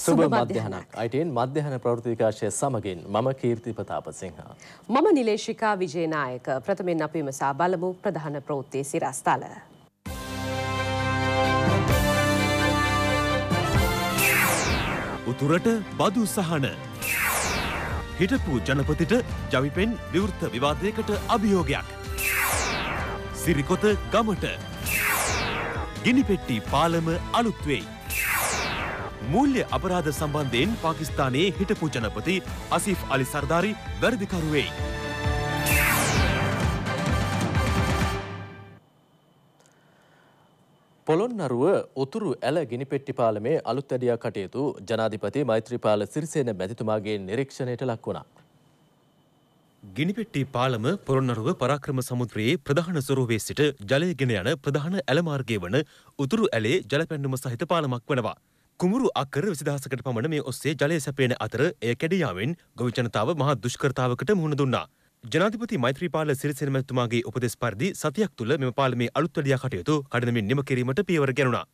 සුබ මධ්‍යහනක් අයිටෙන් මධ්‍යහන ප්‍රවෘතිකාශය සමගින් මම කීර්ති ප්‍රතාපසිංහ. මම නිලේශිකා විජේනායක ප්‍රථමෙන් අප විමසා බලමු ප්‍රධාන ප්‍රවෘත්තියේ සිරස්තල. උතුරට බදු සහන. හිටපු ජනපතිට ජවිපෙන් විවෘත විවාදයකට අභියෝගයක්. සිරිකොත ගමට ගිනිපෙට්ටි පාලම අලුත්වෙයි. මූල්‍ය අපරාධ සම්බන්ධයෙන් පාකිස්තානයේ හිටපු ජනපති අසිෆ් අලි සර්දාරි වැරදිකරුවෙයි. පොළොන්නරුව උතුරු ඇල ගිනිපෙට්ටි පාලමේ අලුත් ඇඩියා කටයුතු ජනාධිපති මෛත්‍රීපාල සිරිසේන මැතිතුමාගේ නිරීක්ෂණයට ලක් වුණා. ගිනිපෙට්ටි පාලම පොරොන්නරුව පරාක්‍රම සමුද්‍රයේ ප්‍රධාන ස්වරූපයේ සිට ජලය ගෙන යන ප්‍රධාන ඇලමාර්ගය වන උතුරු ඇලේ ජලපැන්නුම සහිත පාලමක් වනවා. කුමරු අක්කර විසිදහසකට පමණ මේ ඔස්සේ ජලය සැපයන අතර එය කැඩියාවෙන් ගොවි ජනතාව මහා දුෂ්කරතාවකට මුහුණ දුන්නා. ජනාධිපති මෛත්‍රීපාල සිරිසෙන මැතිතුමාගේ උපදෙස් පරිදි සතියක් තුළ මෙම පාලමේ අලුත් වැඩියා කටයුතු කඩනමින් නිම කිරීමට පියවර ගැනුණා.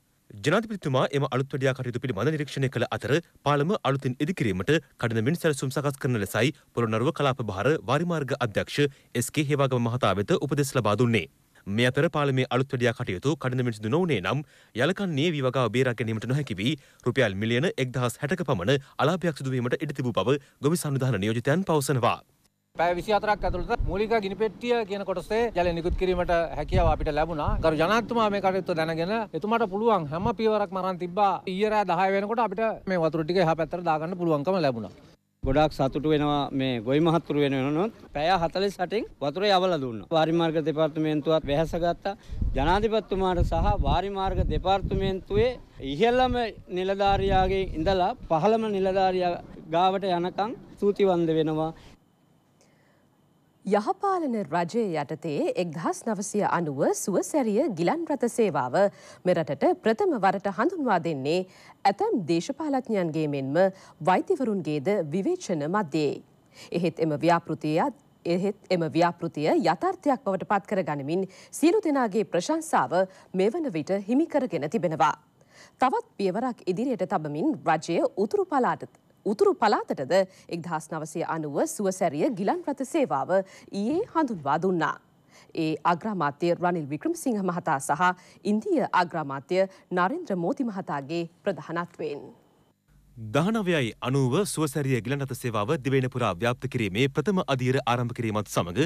ජනාධිපතිතුමා එම අලුත් වැඩියා කටයුතු පිළිබඳ නිරීක්ෂණය කළ අතර පාලම අලුතින් ඉදිකිරීමට කඩනමින් සැලසුම් සකස් කරන ලෙසයි පොළොන්නරුව කලාප භාර වාරිමාර්ග අධ්‍යක්ෂ එස්.කේ. හේවාගම මහතා වෙත උපදෙස් ලබා දුන්නේ. මේ අතර පාලමේ අලුත් වැඩියා කටයුතු කඩිනමින් සිදු නොවුනේ නම් යලකන්නේ වී වගාව බේරා ගැනීමට නොහැකි වී රුපියල් මිලියන 1060ක පමණ අලාභයක් සිදු වීමට ඉඩ තිබූ බව ගොවි සංවිධාන නියෝජිතයන් පවසනවා. පැය 24ක් ඇතුළත මූලික ගිනි පෙට්ටිය කියන කොටසේ ජලය නිකුත් කිරීමට හැකියාව අපිට ලැබුණා. ගරු ජනාධිපතිතුමා මේ කටයුත්ත දැනගෙන එතුමාට පුළුවන් හැම පියවරක්ම අරන් තිබ්බා. ඊයේ රෑ 10 වෙනකොට අපිට මේ වතුර ටික එහා පැත්තට දාගන්න පුළුවන්කම ලැබුණා. ගොඩක් සතුටු වෙනවා මේ ගොයි මහත්තුරු වෙන වෙනොත් පැය 48න් වතුර යවලා දුන්නා. වාරි මාර්ග දෙපාර්තමේන්තුවත් වැහස ගත්තා. ජනාධිපතිතුමාට සහ වාරි මාර්ග දෙපාර්තමේන්තුවේ ඉහළම නිලධාරියාගේ ඉඳලා පහළම නිලධාරියා ගාවට යනකම් ස්තුතිවන්ද වෙනවා. යහපාලන රජය යටතේ එක්දහස් නවසය අනුව සුවසැරිය ගිලන් රථ සේවාව මෙරටට ප්‍රථම වරට හඳුන්වා දෙන්නේ ඇතැම් දේශපාලඥයන්ගේ මෙන්ම වෛතිවරුන්ගේද විවේචන මධ්‍යයේ. එහෙත් එම ව්‍යාපෘතියත් එහෙත් එම ව්‍යාපෘතිය යථර්ථයක් බවට පත් කර ගනිමින් සියලු දෙනාගේ ප්‍රශංසාව මෙවන විට හිමිකරගෙන තිබෙනවා. තවත් පියවරක් ඉදිරියට තබමින් රජය උතුරු පලාට උතුරු පළාතටද එක්දහස් නවසය අනුව සුවසැරිය ගිලන් රථ සේවාව ඊයේ හඳුන්වා දුන්නා. ඒ අග්‍රාමාත්‍ය රනිල් වික්‍රමසිංහ මහතා සහ ඉන්දිය අග්‍රාමාත්‍ය නරින්ද්‍ර මෝති මහතාගේ ප්‍රධානත්වයෙන්. දහනවයයි අනුව සුවසැරිය ගිලනත සේවාව දිවෙන පුරා ව්‍යාප්ත කිරීමේ ප්‍රථම අධීර ආරම්භ කිරීමත් සමඟ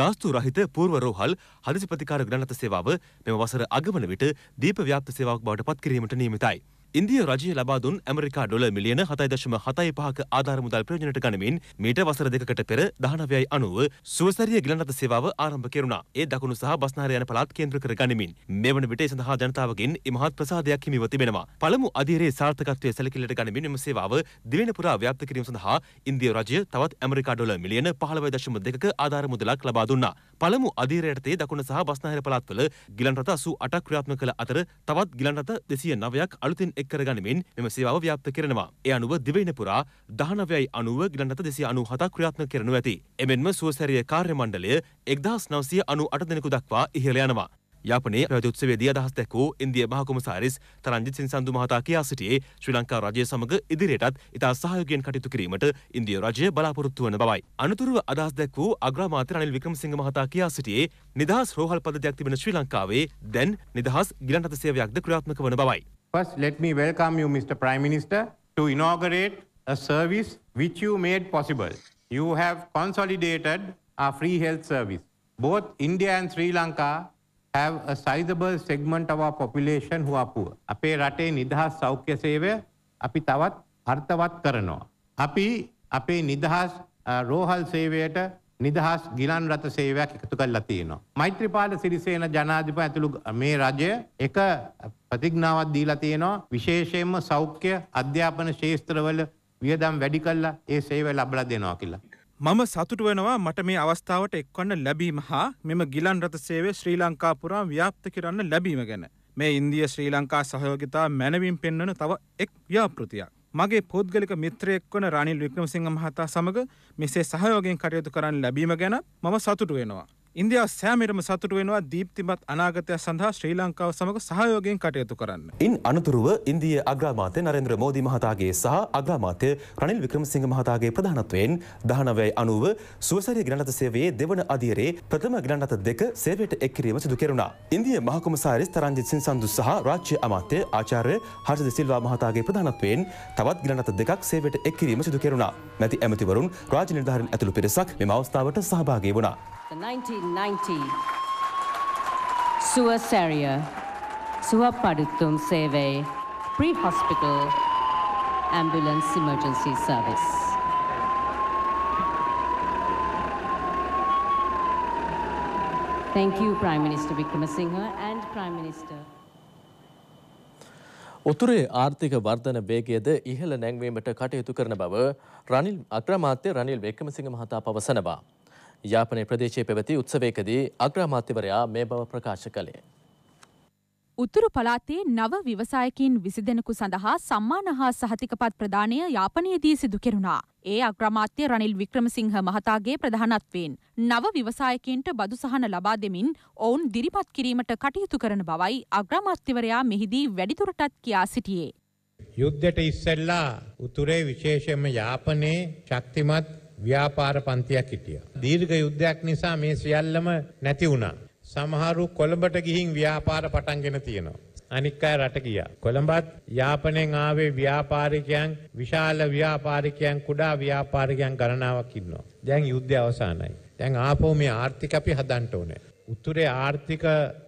ගාස්තු රහිත පූර්ව රෝහල් හදිසි ප්‍රතිකාර ගිලනත සේවාව මෙම වසර අගමන විට දීප ව්‍යාප්ත සේවාවක් බවට පත් කිරීමට නියමිතයි. ඉන්දිය රජය ලබා දුන් ඇමරිකා ඩොල මිලියන හතයි දශම හතයි පහක ආධාර මුදල් ප්‍රයෝජනට ගනිමින් මීට වසර දෙකකට පෙර දහනවයයි අනුව සුවසරිය ගිලනත සේවාව ආරම්භ කෙරුණා. ඒ දකුණු සහ බස්නාර යන පළාත් කේන්ද්‍ර කර ගනිමින් මෙවන විට ඒ සඳහා ජනතාවගෙන් ඉමහත් ප්‍රසාදයක් හිමිව තිබෙනවා. පළමු අධීරයේ සාර්ථකත්වය සැලකිල්ලට ගනිමින් එම සේවාව දිවෙන පුරා ව්‍යාප්ත කිරීම සඳහා ඉන්දිය රජය තවත් ඇමරිකා ඩොල මිලියන 15.2ක ආධාර මුදලක් ලබා දුන්නා. පළමු අධීරයටතේ දකුණ සහ බස්නාහිර පළාත්වල ගිලන් රථ 88 ක්‍රියාත්මක කළ අතර තවත් ගිලන් රථ 209ක් අලුතින් එක් කරගනිමින් මෙම සේවාව ව්‍යාප්ත කරනවා. ඒ අනුව දිවයින පුරා 19.90 ගණනත 297ක් ක්‍රියාත්මක කරනු ඇති. එමෙන්ම සුවසැරිය කාර්ය මණ්ඩලය 1998 දිනකු දක්වා ඉහළ යනවා. යාපනයේ පැවැති උත්සවයේදී අදහස් දැක්වූ ඉන්දිය මහකොමසාරිස් තරංජිත් සින් සඳු මහතා කියා සිටියේ ශ්‍රී ලංකා රජය සමග ඉදිරියටත් ඉතා සහයෝගයෙන් කටයුතු කිරීමට ඉන්දිය රජය බලාපොරොත්තු වන බවයි. අනතුරුව අදහස් දැක්වූ අග්‍රාමාත්‍ය රනිල් වික්‍රමසිංහ මහතා කියා සිටියේ නිදහස් රෝහල් පද්ධතියක් තිබෙන ශ්‍රී ලංකාවේ දැන් නිදහස් ගිලන්රථ සේවයක්ද ක්‍රියාත්මක වන බවයි. First, let me welcome you, Mr. Prime Minister, to inaugurate a service which you made possible. You have consolidated our free health service. Both India and Sri Lanka have a sizable segment of our population who are poor. Apé raté nidhas සෞඛ්‍ය seve අපි තවත් අර්ථවත් කරනවා. අපි අපේ නිදහස් රෝහල් සේවයට නිදහස් ගිලන් රථ සේවයක් එකතු කරලා තියෙනවා. මෛත්‍රීපාල සිරිසේන ජනාධිපති ඇතුළු මේ රජය එක ප්‍රතිඥාවක් දීලා තියෙනවා විශේෂයෙන්ම සෞඛ්‍ය අධ්‍යාපන ශාස්ත්‍රවල වියදම් වැඩි කරලා ඒ සේවය ලබලා දෙනවා කියලා. මම සතුට වෙනවා මට මේ අවස්ථාවට එක්වන්න ලැබීම හා මෙම ගිලන් රථ සේවය ශ්‍රී ලංකා පුරා ව්‍යාප්ත කරන්න ලැබීම ගැන. මේ ඉන්දිය ශ්‍රී ලංකා සහයෝගිතා මැනවින් පෙන්වන තව එක් ව්‍යාපෘතියක්. මගේ පුද්ගලික මිත්‍රයෙක් වන රනිල් වික්‍රමසිංහ මහතා සමඟ මෙසේ සහයෝගෙන් කටයුතු කරන්න ලැබීම ගැන මම සතුටු වෙනවා. ඉන්දයා සෑමටම සතුට වෙනවා දීප්තිමත් අනාගතය සඳහා ශ්‍රී ලංකාව සමඟ සහයෝගෙන් කටයුතු කරන්න. ඉන් අනතුරුව ඉන්දිය අග්‍රාමාතය නරෙන්ද්‍ර මෝදි මහතාගේ සහ අග්‍රාමාතය රනිල් වික්‍රමසිංහ මහතාගේ ප්‍රධානත්වයෙන් දහනවයි අනුව සුවසරය ගණනත සේවයේ දෙවන අධියරේ ප්‍රථම ගණනත දෙක සේවයට එක්කිරීම සිදු කෙරුණා. ඉන්දිය මහකොමසාරිස් තරංජිත් සින් සඳු සහ රාජ්‍ය අමාත්‍ය ආචාර්ය හර්ෂද සිල්වා මහතාගේ ප්‍රධානත්වයෙන් තවත් ගණනත දෙකක් සේවයට එක්කිරීම සිදු කෙරුණා. මැති ඇමතිවරුන් රාජ නිර්ධාරණ ඇතුළු පිරිසක් මෙම අවස්ථාවට සහභාගී වුණා. The 1990 සුවසැරිය සුවපඩුත්තුම් සේවේ pre-hospital ambulance emergency service. Thank you, Prime Minister Vikramasinghe and Prime Minister. උතුරේ ආර්ථික වර්ධන වේගයද ඉහළ නැංවීමට කටයුතු කරන බව රනිල් අග්‍රමාත්‍ය රනිල් වික්‍රමසිංහ මහතා පවසනවා. යාපනය ප්‍රදේශය පැවැති උත්සවේකදී අග්‍රාමාත්‍යවරයා මේ බව ප්‍රකාශ කළේ. උතුරු පළාතේ නව විවසායකින් විසි දෙනෙකු සඳහා සම්මාන හා සහතිකපත් ප්‍රදානය යාපනයේදී සිදු කෙරුණා. ඒ අග්‍රමාත්‍ය රනිල් වික්‍රමසිංහ මහතාගේ ප්‍රධානත්වයෙන් නව විවසායකින්ට බදු සහන ලබා දෙමින් ඔවුන් දිරිපත් කිරීමට කටයුතු කරන බවයි අග්‍රමාත්‍යවරයා මෙහිදී වැඩිදුරටත් කියා සිටියේ. යුද්ධට ඉස්සෙල්ලා උතුරේ විශේෂයෙන්ම යාපනයේ ශක්තිමත් ව්‍යාපාර පන්තියක් හිටිය. දීර්ඝ යුද්ධයක් නිසා මේ සියල්ලම නැති වුණා. සමහරු කොළඹට ගිහින් ව්‍යාපාර පටන්ගෙන තියෙනවා. අනික් අය රට ගියා. කොළඹත් යාපනයෙන් ආවේ ව්‍යාපාරිකයන්, විශාල ව්‍යාපාරිකයන්, කුඩා ව්‍යාපාරිකයන් ගණනාවක් ඉන්නවා. දැන් යුද්ධය අවසానයි. දැන් ආපහු මේ ආර්ථික අපි හදන්න ඕනේ. උතුරේ ආර්ථික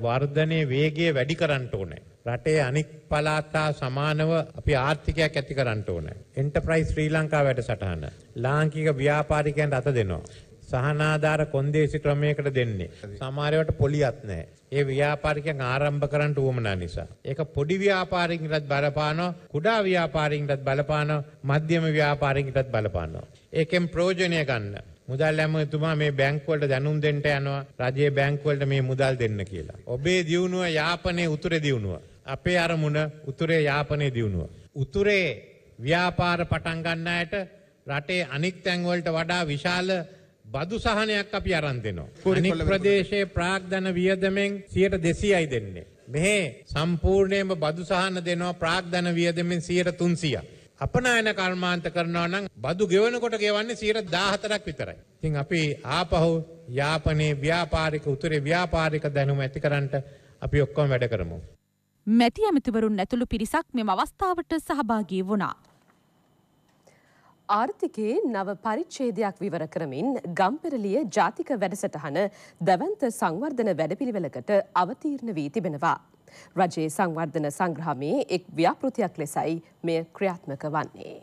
වර්ධනයේ වේගය වැඩි කරන්න ඕනේ. රටේ අනික් පලාතා සමානව අපි ආර්ථිකයක් ඇති කරන්න ඕන. එන්ටර්ප්‍රයිස් ශ්‍රී ලංකා වැඩසටහන. ලාංකික ව්‍යාපාරිකයන්ට අත දෙනවා. සහනාධාර කොන්දේසි ක්‍රමයකට දෙන්නේ. සමහරවට පොලියත් නැහැ. ඒ ව්‍යාපාරිකයන් ආරම්භ කරන්න උවමනා නිසා. ඒක පොඩි ව්‍යාපාරිකයන්ටත් බලපානවා, කුඩා ව්‍යාපාරිකයන්ටත් බලපානවා, මධ්‍යම ව්‍යාපාරිකයන්ටත් බලපානවා. ඒකෙන් ප්‍රයෝජනය ගන්න. මුදල් ඇමතුමා මේ බැංකුවලට දැනුම් දෙන්න යනවා රජයේ බැංකුවලට මේ මුදල් දෙන්න කියලා. ඔබේ දියුණුව යාපනයේ උතුරේ දියුණුව. අපේ අරමුණ උතුරේ යාපනයේ දියුණුව. උතුරේ ව්‍යාපාර පටන් ගන්න අයට රටේ අනික් තැන්වලට වඩා විශාල බදු සහනයක් අපි අරන් දෙනවා. අනික් ප්‍රදේශයේ ප්‍රාග්ධන වියදමෙන් 200යි දෙන්නේ. මෙහි සම්පූර්ණයෙන්ම බදු සහන දෙනවා ප්‍රාග්ධන වියදමෙන් 300ක්. අපනායන කර්මාන්ත කරනවා නම් බදු ගෙවනකොට ගෙවන්නේ 14ක් විතරයි. ඉතින් අපි ආපහු යාපනයේ ව්‍යාපාරික උතුරේ ව්‍යාපාරික දැනුම ඇති කරන්නට අපි ඔක්කොම වැඩ කරමු. මැති ඇමතිවරුන් ඇතුළු පිරිසක් මෙම අවස්ථාවට සහභාගී වුණා. ආර්ථිකයේ නව පරිච්ඡේදයක් විවර කරමින් ගම්පෙරළිය ජාතික වැඩසටහන දැවන්ත සංවර්ධන වැඩපිළිවෙලකට අවතීර්ණ වී තිබෙනවා. රජයේ සංවර්ධන සංග්‍රාමයේ එක් ව්‍යාපෘතියක් ලෙසයි මෙය ක්‍රියාත්මක වන්නේ.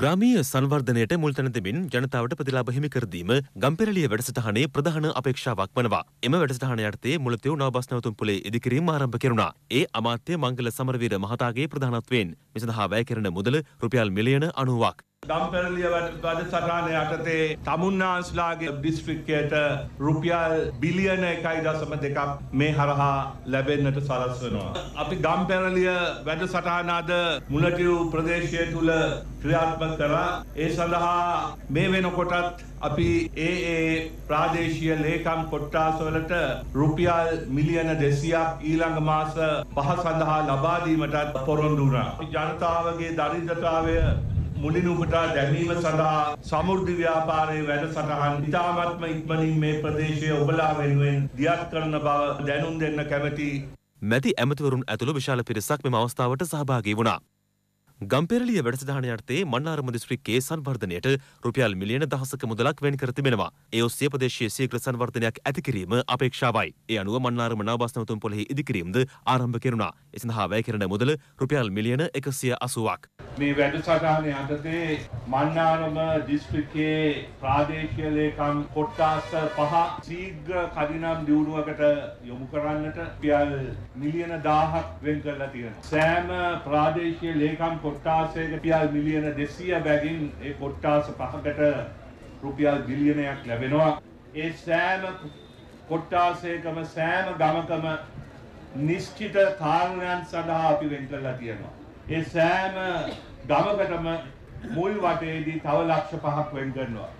ග්‍රාමීය සංවර්ධනයට මුල් තැන දෙමින් ජනතාවට ප්‍රතිලාභ හිමි කරදීම ගම්පෙරළිය වැඩසටහනේ ප්‍රධාන අපේක්ෂාවක් වනවා. එම වැඩසටහන යටතේ මුලතියු නවබස් නැවතුම් පොලේ ඉදිකිරීම ආරම්භ කෙරුණා. ඒ අමාත්‍ය මංගල සමරවීර මහතාගේ ප්‍රධානත්වයෙන් මෙසඳහා වැය කරන මුදල රුපියල් මිලියන 90ක්. දම්පැරලිය වැඩසටාන යටතේ තමුන්නාන්ස්ලාගේ දිස්ත්‍රික්කයට රුපියල් බිලියන එකයි දසම දෙකක් මේ හරහා ලැබෙන්න්නට සලස්වනවා. අපි ගම්පැරලිය වැඩසටානාද මුලටියු ප්‍රදේශය තුළ ක්‍රියාත්ම කරා ඒ සඳහා මේ වෙනකොටත් අපි ඒ ඒ ප්‍රාදේශීය ලේකම් කොට්ටාසවලට රුපියල් මිලියන දෙසියක් ඊළඟ මාස පහ සඳහා ලබාදීමටත් පොරොන්දුනා. ජනතාවගේ දරිද්‍රතාවය මුලින් උපුටා දැමීම සඳහා සමෘද්ධි ව්‍යාපාරයේ වැඩසටහන් ඉතාමත්ම ඉක්මනින් මේ ප්‍රදේශය ඔබලා වෙනුවෙන් දියත් කරන බව දැනුම් දෙන්න කැමැති. මැති ඇමතිවරුන් ඇතුළු විශාල පිරිසක් මෙම අවස්ථාවට සහභාගී වුණා. ගම්පෙරලිය වැඩසටහන යටතේ මන්නාරම දිස්ත්‍රික්කයේ සංවර්ධනයට රුපියල් මිලියන දහසක මුදලක් වෙන් කර තිබෙනවා. ඒ ඔස්සේ ප්‍රදේශයේ ශීඝ්‍ර සංවර්ධනයක් ඇති කිරීම අපේක්ෂාවයි. ඒ අනුව මන්නාරම නවබස්නවතුන් පොලෙහි ඉදිකිරීමද ආරම්භ කෙරුණා. ඒ සඳහා වැය කරන මුදල රුපියල් මිලියන 180ක්. මේ වැඩසටහන යටතේ මන්නාරම දිස්ත්‍රික්කයේ ප්‍රාදේශීය ලේකම් කොට්ටාස පහ ශීඝ්‍ර කඩිනම් දියුණුවකට යොමු කරන්නට රුපියල් මිලියන 1000ක් වෙන් කරලා තියෙනවා. සෑම ප්‍රාදේශීය ලේකම් කොට්ටාසේ රුපියල් මිලියන 200 බැගින් ඒ කොට්ටාස පහකට රුපියල් බිලියනයක් ලැබෙනවා. ඒ සෑම කොට්ටාසේකම සෑම ගමකම නිශ්චිත කාරණයන් සඳහා අපි වෙන් කරලා තියෙනවා. ඒ සෑම ගමකටම මුල් වටේදී තව ලක්ෂ 5ක් වෙන් කරනවා.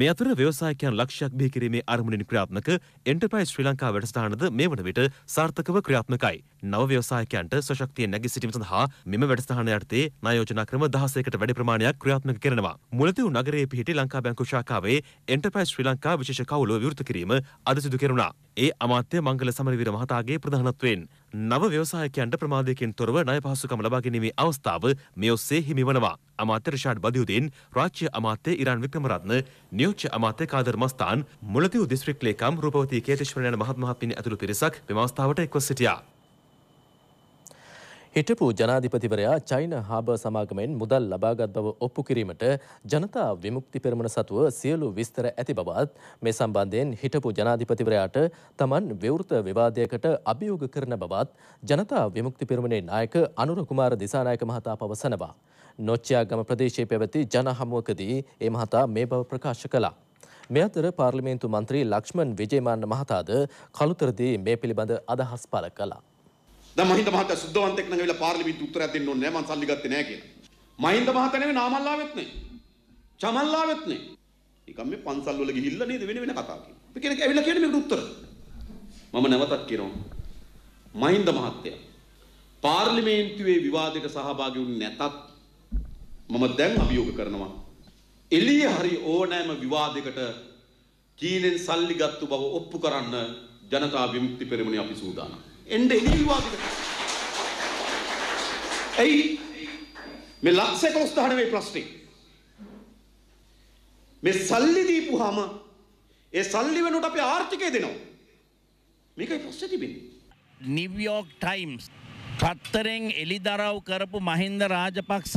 මේ අතර ව්‍යවසායකයන් ලක්ෂයක් බිහි කිරීමේ අරමුණින් ක්‍රියාත්මක එන්ටර්ප්‍රයිස් ශ්‍රී ලංකා වැඩසටහනද මේ වන විට සාර්ථකව ක්‍රියාත්මකයි. නව ව්‍යවසායකයන්ට ස්වශක්තිය නැගී සිටීම සඳහා මෙම වැඩසටහන යටතේ ණයෝජනා ක්‍රම 16කට වැඩි ප්‍රමාණයක් ක්‍රියාත්මක කරනවා. මුලතිව් නගරයේ පිහිටි ලංකා බැංකු ශාඛාවේ එන්ටර්ප්‍රයිස් ශ්‍රී ලංකා විශේෂ කවුලුව විවෘත කිරීම අද සිදු කෙරුණා. ඒ අමාත්‍ය මංගල සමරවීර මහතාගේ ප්‍රධානත්වයෙන් නව ව්‍යවසායකයන්ට ප්‍රමාදයකින් තොරව ණය පහසුකම ලබා ගැනීමේ අවස්ථාව මේ ඔස්සේ හිමි වනවා. අමාත්‍ය රෂාඩ් බදියුදීන්, රාජ්‍ය අමාත්‍ය ඉරාන් වික්‍රමරත්න, නියෝජ්‍ය අමාත්‍ය කාදර් මස්තාන්, මුලතිව් දිස්ත්‍රික් ලේකම් රූපවතී කේතේශ්වරයන් මහත්මහත්මිය ඇතුළු පිරිසක් මෙම අවස්ථාවට එක්ව සිටියා. හිටපු ජනාධිපතිවරයා චයින හාබ සමාගමෙන් මුදල් ලබාගත් බව ඔප්පු කිරීමට ජනතා විමුක්ති පෙරමණ සතුව සියලු විස්තර ඇති බවත් මේ සම්බන්ධයෙන් හිටපු ජනාධිපතිවරයාට තමන් විවෘත විවාදයකට අභියෝග කරන බවත් ජනතා විමුක්ති පෙරමණේ නායක අනුරකුමාර දිසානායක මහතා පවසනවා. නොච්චයාගම ප්‍රදේශයේ පැවති ජනහමුවකදී ඒ මහතා මේ බව ප්‍රකාශ කළා. මේ අතර පාර්ලිමේන්තු මන්ත්‍රී ලක්ෂ්මන් විජේමාන්න මහතාද කළුතරදී මේ පිළිබඳ අදහස් පළ කළා. දැන් මහින්ද මහත්තයා සුද්ධවන්තෙක් නම් ඇවිල්ලා පාර්ලිමේන්තු උත්තරයක් දෙන්න ඕනේ නැහැ මං සල්ලි ගත්තේ නැහැ කියලා. මහින්ද මහත්තයා නෙවෙයි නාමල්ලාවෙත් නෙවෙයි. චමල්ලාවෙත් නෙවෙයි. නිකම් මේ පන්සල් වල ගිහිල්ලා නේද වෙන වෙන කතා කියන. මේ කෙනෙක් ඇවිල්ලා කියන්නේ මේකට උත්තර. මම නැවතත් කියනවා. මහින්ද මහත්තයා පාර්ලිමේන්තුවේ විවාදයට සහභාගී වුනේ නැතත් මම දැන් අභියෝග කරනවා. එළිය හරි ඕනෑම විවාදයකට චීනෙන් සල්ලි ගත්තු බව ඔප්පු කරන්න ජනතා විමුක්ති පෙරමුණේ අපි සූදානම්. එන්න එළිය විවාදයකට. ඇයි මේ ලක්ෂ 15000 නෙවෙයි ප්‍රශ්නේ. මේ සල්ලි දීපුවාම ඒ සල්ලි වෙනුවට අපි ආර්ථිකය දෙනවා. මේකයි ප්‍රශ්නේ තිබෙන්නේ. නිව්යෝක් ටයිම්ස් කත්තරෙන් එලිදරව් කරපු මහින්ද රාජපක්ෂ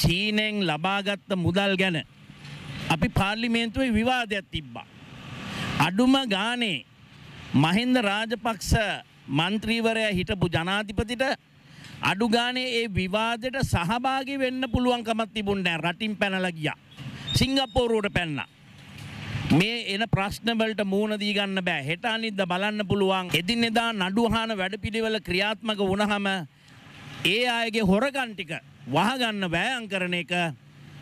චීනෙන් ලබාගත්ත මුදල් ගැන අපි පාර්ලිමේන්තුවේ විවාදයක් තිබ්බා. අඩුම ගානේ මහින්ද රාජපක්ෂ මන්ත්‍රීවරයා හිටපු ජනාධිපතිට අඩු ගානේ ඒ විවාදයට සහභාගි වෙන්න පුළුවන්කමක් තිබුණ නෑ රටින් පැනලා ගියා. සිංගප්පූරුවට පැන්නා. මේ එන ප්‍රශ්නවලට මූුණ දී ගන්න බෑ හෙට අනිද්ද බලන්න පුළුවන් එදිනෙදා නඩුහාන වැඩපිළිවෙල ක්‍රියාත්මක වුණහම ඒ අයගේ හොරගන් ටික වහගන්න බෑයන් කරන එක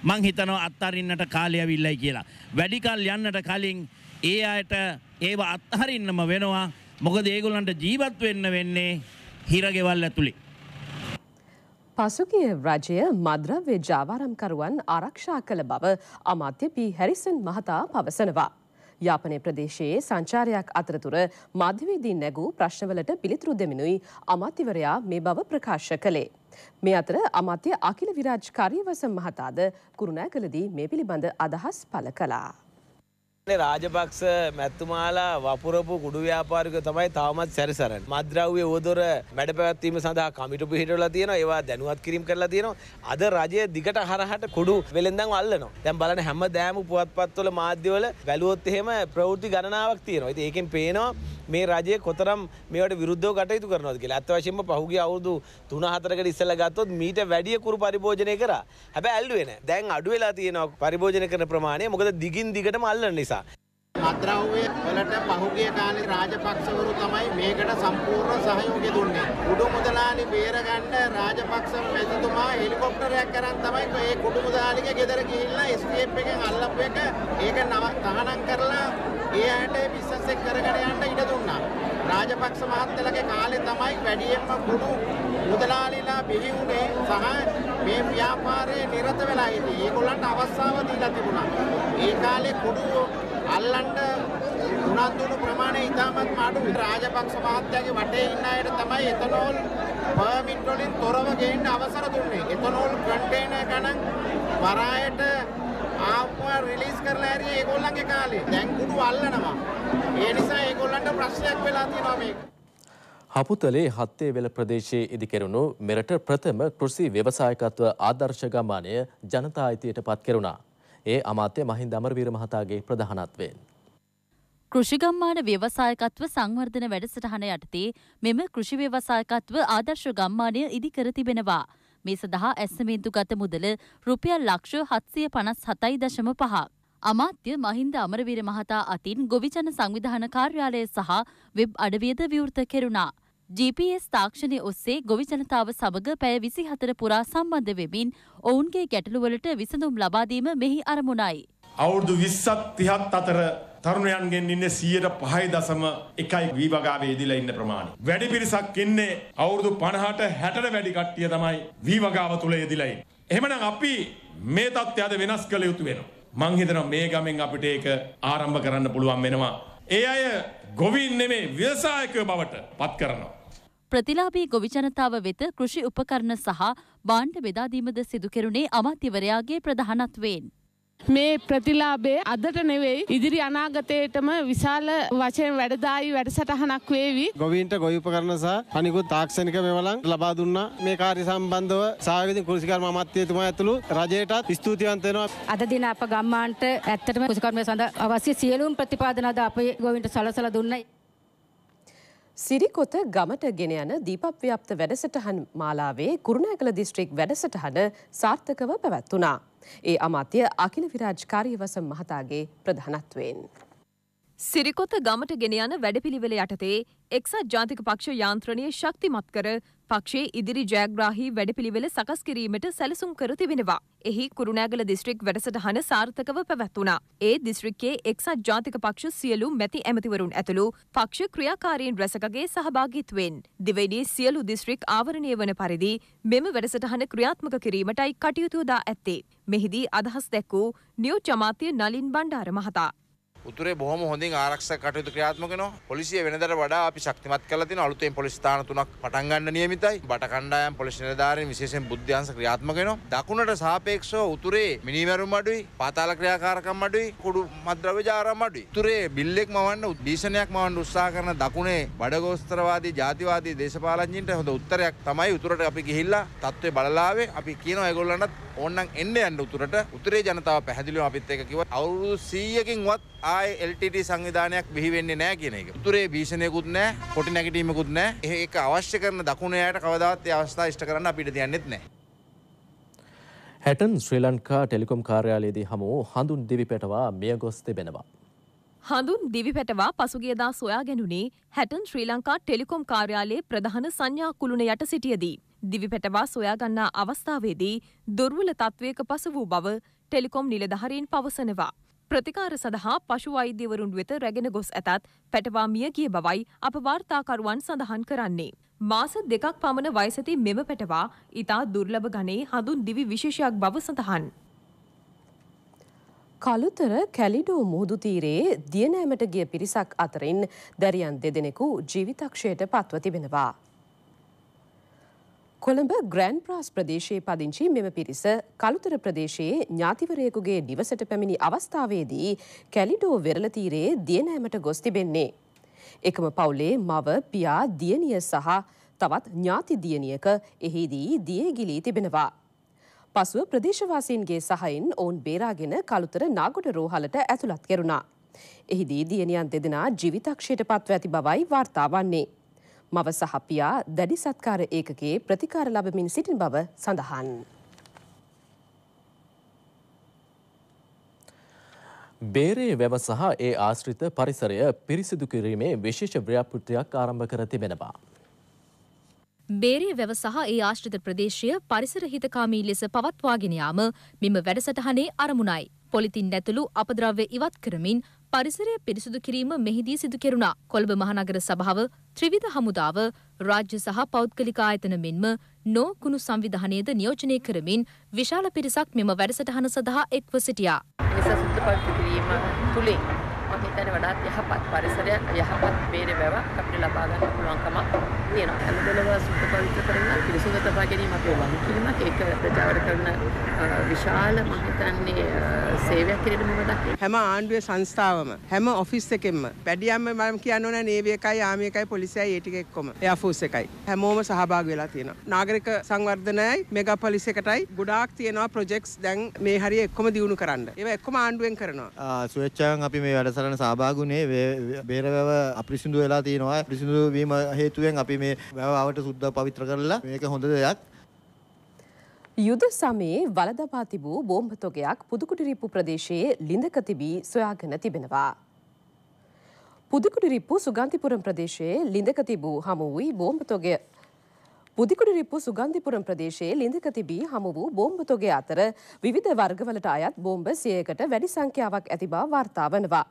මං හිතනව අත්තරින්නට කාලය විල්ලයි කියලා. වැඩිකල් යන්නට කලින් ඒ අයට ඒව අත්හරින්නම වෙනවා මොකද ඒගොල්ලන්ට ජීවත් වෙන්න වෙන්නේ හිරගෙවල් ඇතුළේ. පසුගිය රජය මද්‍රව්‍ය ජාවාරම්කරුවන් ආරක්ෂා කළ බව අමාත්‍ය පී හැරිසන් මහතා පවසනවා. යාපනය ප්‍රදේශයේ සංචාරයක් අතරතුර මධ්‍යවේදී නැගූ ප්‍රශ්නවලට පිළිතුරු දෙමිනුයි අමාත්‍යවරයා මේ බව ප්‍රකාශ කළේ. මේ අතර අමාත්‍ය අකිල විරාජ් කාරියවසම් මහතාද කුරුණෑගලදී මේ පිළිබඳ අදහස් පළ කළා. රාජපක්ෂ මැත්තුමාලා වපුරපු කුඩු ව්‍යාපාරික තමයි තාමත් සැරිසරන්. මද්‍රව්‍ය ඕදොර වැඩ පැවැත්වීම සඳහා කමිටු පිහිටලා තියෙන ඒවා දැනුවත් කිරීම් කරලා තියෙනවා. අද රජය දිගට හරහට කුඩු වෙලෙන්දන් අල්ලනවා. දැන් බලන හැම දෑම පුවත්පත්වල මාධ්‍යවල වැළුවොත් එහෙම ප්‍රවෘත්ති ගණනාවක් තියෙනවා. ඉතින් ඒකෙන් පේනවා මේ රජය කොතරම් මේට විරුද්ධ කටයුතු කරනොද කියලා අත් වශයෙන්ම පහුගේ අවුදු තුන හතරකට ඉස්සල ගත්තොත් මීට වැඩිය කුරු පරිභෝජනය කරා හැබැ ඇල්ුවෙන දැන් අඩුවෙලා තියෙනක් පරිභෝජන කරන ප්‍රමාණය මොකද දිගින් දිගට මල්ලන්න නිසා මද්‍රව්‍ය වලට පහුගිය කාලේ රාජපක්ෂවරු තමයි මේකට සම්පූර්ණ සහයෝගය දුන්නේ. කුඩු මුදලාලි බේරගන්න රාජපක්ෂ මැතිතුමා හෙලිකොප්ටරයක් කරන් තමයි මේ කුඩු මුදලාලිගේ ගෙදර ගිහිල්ලා ස්ටේප් එකෙන් අල්ලපු එක ඒක තහනම් කරලා ඒ අයට බිස්නස් එක කරගෙන යන්න ඉඩ දුන්නා. රාජපක්ෂ මහත්තයලගේ කාලේ තමයි වැඩියෙන්ම කුඩු මුදලාලිලා බිහි වුණේ සහ මේ ව්‍යාපාරයේ නිරත වෙලා ඉන්නේ. ඒගොල්ලන්ට අවස්ථාව දීලා තිබුණා. ඒ කාලේ කුඩු අල්ලන්න උනන්දුණු ප්‍රමාණය ඉතාමත් අඩුයි. රාජපක්ෂ මහත්තයාගේ වටේ ඉන්න අයට තමයි එතනෝල් පර්මිට් වලින් තොරව ගේන්න අවසර දුන්නේ. එතනෝල් කන්ටේනර් ගණන් වරායට ආපුවා රිලීස් කරලා හැරියේ ඒගොල්ලන්ගේ කාලේ. දැන් කුඩු අල්ලනවා. ඒ නිසා ඒගොල්ලන්ට ප්‍රශ්නයක් වෙලා තියෙනවා මේක. හපුතලේ හත්තේ වෙල ප්‍රදේශයේ ඉදිකෙරුණු මෙරට ප්‍රථම කෘසි ව්‍යවසායකත්ව ආදර්ශ ගම්මානය ජනතා අයිතියට පත් කෙරුණා. ඒ අමාත්‍ය මහින්ද අමරවීර මහතාගේ ප්‍රධානත්වයෙන්. කෘෂිගම්මාන ව්‍යවසායකත්ව සංවර්ධන වැඩසටහන යටතේ මෙම කෘෂි ව්‍යවසායකත්ව ආදර්ශ ගම්මානය ඉදිකර තිබෙනවා. මේ සඳහා ඇස්සමේන්තු ගත මුදල රුපියල් ලක්ෂ හත්සිය පනස් හතයි දශම පහක්. අමාත්‍ය මහින්ද අමරවීර මහතා අතින් ගොවිජන සංවිධාන කාර්යාලය සහ වෙබ් අඩවියද විවෘත කෙරුණා. GPS තාක්ෂණය ඔස්සේ ගොවි ජනතාව සමග පැය විසි හතර පුරා සම්බන්ධ වෙමින් ඔවුන්ගේ ගැටලුවලට විසඳුම් ලබාදීම මෙහි අරමුණයි. අවුරුදු විස්සත් තිහත් අතර තරුණයන්ගෙන් ඉන්න සියයට පහයි දසම එකයි වීවගාවේ ඉදිලා ඉන්න ප්‍රමාණය. වැඩි පිරිසක් ඉන්නේ අවුරුදු පණහට හැටට වැඩි කට්ටිය තමයි වීවගාව තුළ යෙදිලයි. එහෙමනම් අපි මේ තත්ත්වය අද වෙනස් කළ යුතු වෙනවා. මං හිතනවා මේ ගමෙන් අපිට ඒක ආරම්භ කරන්න පුළුවන් වෙනවා. ඒ අය ගොවින් නෙමේ ව්‍යවසායකයෝ බවට පත් කරනවා. ප්‍රතිලාභී ගොවි ජනතාව වෙත කෘෂි උපකරණ සහ බාණ්ඩ බෙදා දීමද සිදු කෙරුණේ අමාත්‍යවරයාගේ ප්‍රධානත්වයෙන්. මේ ප්‍රතිලාභය අදට නෙවෙයි ඉදිරි අනාගතයටම විශාල වශයෙන් වැඩදායි වැඩසටහනක් වේවි. ගොවීන්ට ගොවි උපකරණ සහ අනිකුත් තාක්ෂණික මෙවලම් ලබා දුන්නා. මේ කාර්ය සම්බන්ධව සහායවිදින් කෘෂිකර්ම අමාත්‍යතුමා ඇතුළු රජයටත් ස්තුතිවන්ත වෙනවා. අද දින අප ගම්මාන්ට ඇත්තටම කෘෂිකර්මය සඳහා අවශ්‍ය සියලුම ප්‍රතිපාදන අද අපේ ගොවීන්ට සලසලා දුන්නා. සිරිකොත ගමට ගෙන යන දීපව්‍යාප්ත වැඩසටහන් මාලාවේ කුරුණෑගල දිස්ත්‍රික් වැඩසටහන සාර්ථකව පැවැත්වුණා. ඒ අමාත්‍ය අකිල විරාජ් කාර්යවස මහතාගේ ප්‍රධානත්වයෙන්. සිරිකොත ගමට ගෙන යන වැඩපිළිවෙල යටතේ එක්සත් ජාතික පක්ෂ යාන්ත්‍රණය ශක්තිමත් කර පක්ෂයේ ඉදිරි ජයග්‍රාහී වැඩපිළිවෙල සකස් කිරීමට සැලසුම් කර තිබෙනවා. එහි කුරුණෑගල දිස්ත්‍රික් වැඩසටහන සාර්ථකව පැවැත්වුණා. ඒ දිස්ත්‍රික්කයේ එක්සත් ජාතික පක්ෂ සියලු මැති ඇමතිවරුන් ඇතුළු පක්ෂ ක්‍රියාකාරීන් රැසකගේ සහභාගිත්වෙන් දිවයිනේ සියලු දිස්ත්‍රික් ආවරණය වන පරිදි මෙම වැඩසටහන ක්‍රියාත්මක කිරීමටයි කටයුතු දා ඇත්තේ. මෙහිදී අදහස් දැක් වූ නියෝ ජමාත්‍ය නලින් බණ්ඩාර මහතා උතුරේ බොහොම හොඳින් ආරක්ෂක කටයුතු ක්‍රියාත්මක වෙනවා. පොලිසිය වෙනදට වඩා අපි ශක්තිමත් කරලා තියෙනවා. අලුතෙන් පොලිස් ස්ථාන තුනක් පටන් ගන්න නියමිතයි. බට කණ්ඩායම් පොලිස් නිලධාරීන් විශේෂයෙන් බුද්ධ්‍යංශ ක්‍රියාත්මක වෙනවා. දකුණට සාපේක්ෂව උතුරේ මිනීමැරුම් අඩුයි, පාතාල ක්‍රියාකාරකම් අඩුයි, කුඩු මද්ද්‍රව්‍ය ජාරම් අඩුයි. උතුරේ බිල් එක මවන්න දීශනයක් මවන්න උත්සාහ කරන දකුණේ බඩගෝස්තරවාදී, ජාතිවාදී දේශපාලනඥයින්ට හොඳ උත්තරයක් තමයි උතුරට අපි ගිහිල්ලා තත්ත්වේ බලලාවේ. අපි කියනවා ඒගොල්ලන්ටත් ඕන්නම් එන්න යන්න උතුරට උතුරේ ජනතාව පැහැදිලිව අපිත් එක කිව අවුරුදු 100කින්වත් ආයේ LTT සංවිධානයක් බිහි වෙන්නේ නැහැ කියන එක. උතුරේ භීෂණයකුත් නැහැ, කොටි නැගිටීමකුත් නැහැ. ඒක අවශ්‍ය කරන දකුණයට කවදාවත් ඒ අවස්ථාව ඉෂ්ට කරන්න අපිට දෙන්නෙත් නැහැ. හැටන් ශ්‍රී ලංකා ටෙලිකොම් කාර්යාලයේදී හමුවූ හඳුන් දිවි පැටවා මිය ගොස් තිබෙනවා. හඳුන් දිවි පැටවා පසුගියදා සොයා ගැනුනේ හැටන් ශ්‍රී ලංකා ටෙලිකොම් කාර්යාලයේ ප්‍රධාන සංඥා කුළුණ යට සිටියදී. දිවිපැටවා සොයාගන්නා අවස්ථාවේදී දුර්වල තත්ත්වයක පසු වූ බව ටෙලිකොම් නිලධහරයෙන් පවසනවා. ප්‍රතිකාර සඳහා පශු අයිද්‍යවරුන් වෙත රැගෙන ගොස් ඇතත් පැටවා මිය ගිය බවයි අප වාර්තාකරුවන් සඳහන් කරන්නේ. මාස දෙකක් පමණ වයසති මෙම පැටවා ඉතා දුර්ලභ ගනේ හඳුන් දිවි විශේෂයක් බව සඳහන්. කළුතර කැලිඩෝ මුහුදු තීරයේ දියනෑමට ගිය පිරිසක් අතරින් දැරියන් දෙදෙනෙකු ජීවිතක්ෂයට පත්ව තිබෙනවා. කොළඹ ග්‍රෑන් ප්‍රාස් ප්‍රදේශයේ පදිංචි මෙම පිරිස කළුතර ප්‍රදේශයේ ඥාතිවරයෙකුගේ නිවසට පැමිණි අවස්ථාවේදී කැලිඩෝ වෙරළතීරයේ දියනෑමට ගොස් තිබෙන්නේ. එකම පවුලේ මව පියා දියණිය සහ තවත් ඥාති දියණියක එහිදී දියගිලී තිබෙනවා. පසුව ප්‍රදේශවාසීන්ගේ සහයින් ඔවුන් බේරාගෙන කළුතර නාගොඩ රෝහලට ඇතුළත් කෙරුණා. එහිදී දියණියන් දෙදෙනා ජීවිතක්ෂයට පත්ව ඇති බවයි වාර්තා වන්නේ. මව සහ පියා දැඩි සත්කාර ඒකගේ ප්‍රතිකාර ලබමින් සිටින බව සඳහන්. බේරේ වැව සහ ඒ ආශ්‍රිත පරිසරය පිරිසිදු කිරීමේ විශේෂ ව්‍යාපෘතියක් ආරම්භ කර තිබෙනවා. බේරේ වැව සහ ඒ ආශ්‍රිත ප්‍රදේශය පරිසර හිතකාමී ලෙස පවත්වාගෙන යාම මෙම වැඩසටහනේ අරමුණයි. පොලිතින් නැතුළු අපද්‍රව්‍ය ඉවත් කරමින් පරිසරය පිරිසුදු කිරීම මෙහිදී සිදු කෙරුණා. කොළඹ මහනගර සභාව, ත්‍රිවිධ හමුදාව, රාජ්‍ය සහ පෞද්ගලික ආයතන මෙන්ම නෝකුණු සංවිධානයේද නියෝජනය කරමින් විශාල පිරිසක් මෙම වැඩසටහන සඳහා එක්ව සිටියා. මම හිතන්නේ වඩාත් යහපත් පරිසරයක් යහපත් පේරෙවැවක් අපිට ලබා ගන්න පුළුවන්කමක් තියෙනවා. හැමදෙලව සුද්ධ පවිත්‍ර කරන පිරිසිදු තබා ගැනීම අපේ වගකීමක්. ඒක ප්‍රජාවට කරන විශාල මම හිතන්නේ සේවයක් කියලා මම දකිනවා. හැම ආණ්ඩුවේ සංස්ථාවම හැම ඔෆිස් එකෙම වැඩියම්ම මම කියන්න ඕන නේවි එකයි ආමි එකයි පොලිසියයි ඒ ටික එක්කම එයාෆෝස් එකයි හැමෝම සහභාගී වෙලා තියෙනවා. නාගරික සංවර්ධනයයි මෙගා පොලිස් එකටයි ගොඩාක් තියෙනවා ප්‍රොජෙක්ට්ස් දැන් මේ හරිය එක්කම දියුණු කරන්න. ඒවා එක්කම ආණ්ඩුවෙන් කරනවා. ස්වේච්ඡාවෙන් අපි මේ වැඩසටහන සටන සභාගුණේ බේරවැව අපිරිසිදු වෙලා තියෙනවා පිසිදු වීම හේතුවෙන් අපි මේ වැවාවට සුද්ද පවිත්‍ර කරලා මේක හොඳ දෙයක් යුද සමයේ වලදපා තිබූ බෝම්බතොගයක් පුදුකුටිරිප්පු ප්‍රදේශයේ ලිඳක තිබී සොයාගෙන තිබෙනවා. පුදුකුටිරිප්පු සුගන්තිපුරම් ප්‍රදේශයේ ලිඳක තිබූ හමු වී බෝම්බතොගය පුදිකුඩිරිප්පු සුගන්ධිපුරම් ප්‍රදේශයේ ලිඳක තිබී හමු වූ බෝම්බතොගේ අතර විවිධ වර්ගවලට අයත් බෝම්බ සියයකට වැඩි සංඛ්‍යාවක් ඇති බව වාර්තා වනවා.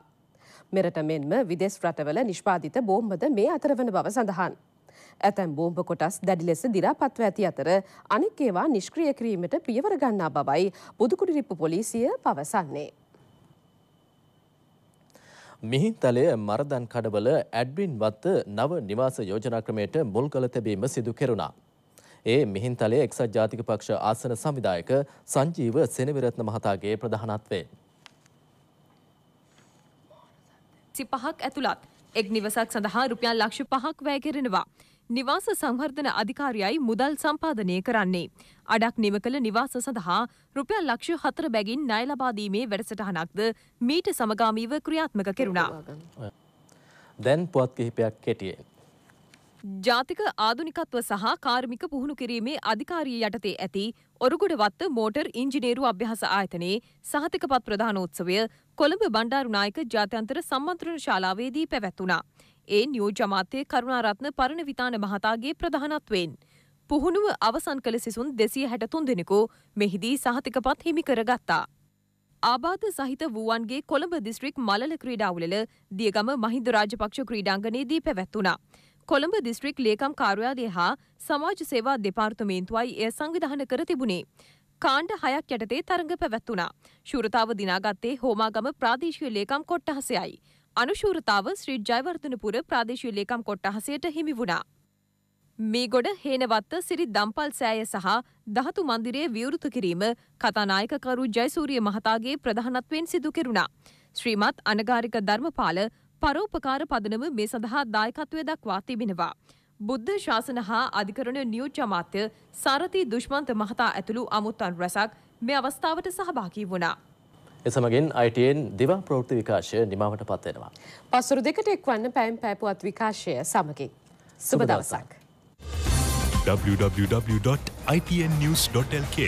මෙරට මෙන්ම විදෙස් රටවල නිෂ්පාදිත බෝම්බද මේ අතර වන බව සඳහන්. ඇතැම් බෝම්භ කොටස් දැඩි ලෙස දිරාපත්ව ඇති අතර අනෙක් ඒවා නිෂ්ක්‍රිය කිරීමට පියවර ගන්නා බවයි බුදුකුඩිරිප්පු පොලිසිය පවසන්නේ. මිහින්තලය මරදන් කඩවල ඇඩ්වින් වත්ත නව නිවාස යෝජනා ක්‍රමයට මුල් කළ තැබීම සිදු කෙරුණා. ඒ මිහින්තලය එක්සත් ජාතික පක්ෂ ආසන සංවිධායක සංජීව සෙනවිරත්න මහතාගේ ප්‍රධානත්වේ. සිපහක් ඇතුළත් එක් නිවසක් සඳහා රුපියල් ලක්ෂ පහක් වැය කෙරෙනවා. නිවාස සංවර්ධන අධිකාරියයි මුදල් සම්පාදනය කරන්නේ. අඩක් නිම කළ නිවාස සඳහා රුපියල් ලක්ෂ හතර බැගින් ණය ලබාදීමේ වැඩසටහනක්ද මීට සමගාමීව ක්‍රියාත්මක කෙරුණා. දැන් පුවත් කිහිපයක් කෙටියෙන්. ජාතික ආදුනිකත්ව සහ කාර්මික පුහුණු කිරීමේ අධිකාරිය යටතේ ඇති ඔරුගොඩවත්ත මෝටර් ඉංජිනේරු අභ්‍යාස ආයතනයේ සහතිකපත් ප්‍රධානෝත්සවය කොළඹ බණ්ඩාරුනායක ජාත්‍යන්තර සම්මන්ත්‍රණ ශාලාවේදී පැවැත්වුණා. ඒ නියෝ ජමාත්‍යය කරුණාරත්න පරණවිතාන මහතාගේ ප්‍රධානත්වයෙන්. පුහුණුව අවසන් කළ සිසුන් දෙසිය හැටතුන් දෙනෙකු මෙහිදී සහතිකපත් හිමිකර ගත්තා. ආබාධ සහිත වූවන්ගේ කොළඹ දිස්ත්‍රික් මලල ක්‍රීඩාවලල දියගම මහින්ද රාජපක්ෂ ක්‍රීඩාංගනයේදී පැවැත්වුණා. කොළඹ දිස්ත්‍රික් ලේකම් කාර්යාලය හා සමාජ සේවා දෙපාර්තමේන්තුවයි එය සංවිධාන කර තිබුණේ. කාණ්ඩ හයක් යටතේ තරඟ පැවැත්වුණා. ශූරතාව දිනාගත්තේ හෝමාගම ප්‍රාදේශීය ලේකම් කොට්ටහසයයි. අනුශූරතාව ශ්‍රී ජයවර්ධනපුර ප්‍රාදේශීය ලේකම් කොට්ටහසයට හිමි වුණා. මේගොඩ හේනවත්ත සිරි දම්පල් සෑය සහ දහතු මන්දිරයේ විවෘත කිරීම කතානායකකරු ජයසූරිය මහතාගේ ප්‍රධානත්වයෙන් සිදු කෙරුණා. ශ්‍රීමත් අනගාරික ධර්මපාල පරෝපකාර පදනම මේ සඳහා දායකත්වය දක්වා තිබෙනවා. බුද්ධ ශාසන හා අධිකරණ නියෝජ්‍ය අමාත්‍ය සාරති දුෂ්මන්ත මහතා ඇතුළු අමුත්තන් රැසක් මේ අවස්ථාවට සහභාගී වුණා. එසමගින් අයිටයෙන් දිවා ප්‍රෘති විකාශය නිමාවට පත්වෙනවා. පසුරු දෙකට එක්වන්න පැම් පැපුවත් විකාශය සමගින්. සුබ දවසක්. www.itnnews.lk